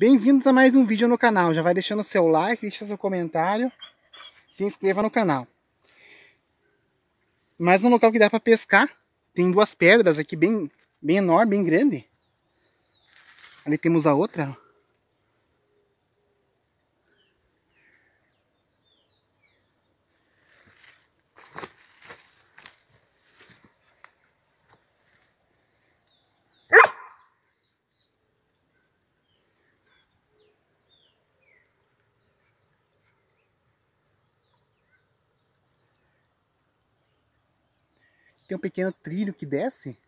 Bem-vindos a mais um vídeo no canal. Já vai deixando seu like, deixa seu comentário, se inscreva no canal. Mais um local que dá para pescar. Tem duas pedras aqui bem, bem enorme, bem grande. Ali temos a outra, ó. tem um pequeno trilho que desce